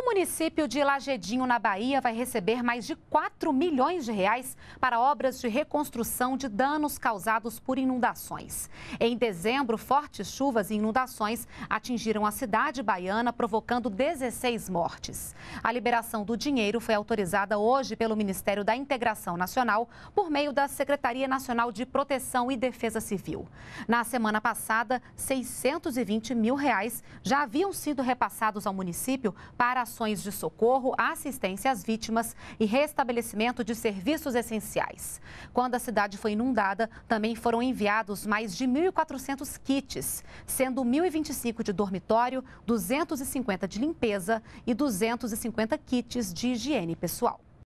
O município de Lajedinho, na Bahia, vai receber mais de 4 milhões de reais para obras de reconstrução de danos causados por inundações. Em dezembro, fortes chuvas e inundações atingiram a cidade baiana, provocando 16 mortes. A liberação do dinheiro foi autorizada hoje pelo Ministério da Integração Nacional por meio da Secretaria Nacional de Proteção e Defesa Civil. Na semana passada, 620 mil reais já haviam sido repassados ao município para ações de socorro, assistência às vítimas e restabelecimento de serviços essenciais. Quando a cidade foi inundada, também foram enviados mais de 1.400 kits, sendo 1.025 de dormitório, 250 de limpeza e 250 kits de higiene pessoal.